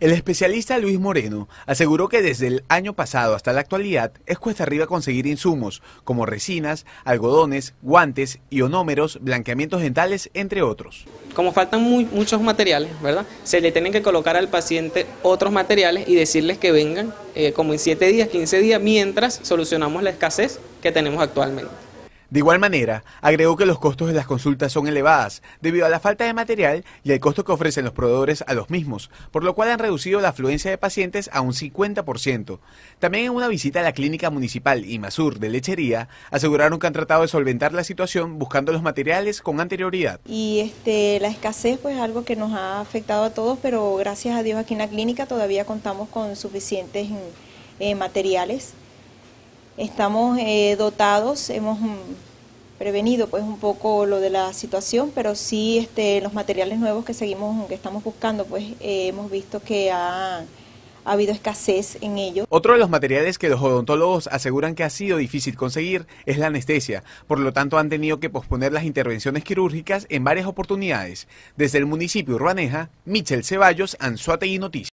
El especialista Luis Moreno aseguró que desde el año pasado hasta la actualidad es cuesta arriba conseguir insumos como resinas, algodones, guantes, ionómeros, blanqueamientos dentales, entre otros. Como faltan muchos materiales, ¿verdad? Se le tienen que colocar al paciente otros materiales y decirles que vengan eh, como en 7 días, 15 días, mientras solucionamos la escasez que tenemos actualmente. De igual manera, agregó que los costos de las consultas son elevadas debido a la falta de material y al costo que ofrecen los proveedores a los mismos, por lo cual han reducido la afluencia de pacientes a un 50%. También en una visita a la clínica municipal Imasur de Lechería, aseguraron que han tratado de solventar la situación buscando los materiales con anterioridad. Y este, la escasez pues es algo que nos ha afectado a todos, pero gracias a Dios aquí en la clínica todavía contamos con suficientes mm, eh, materiales estamos eh, dotados, hemos mm, prevenido pues un poco lo de la situación, pero sí este, los materiales nuevos que seguimos, que estamos buscando, pues eh, hemos visto que ha, habido escasez en ellos. Otro de los materiales que los odontólogos aseguran que ha sido difícil conseguir es la anestesia, por lo tanto han tenido que posponer las intervenciones quirúrgicas en varias oportunidades. Desde el municipio Urbaneja, Michel Ceballos, Anzuate y Noticias.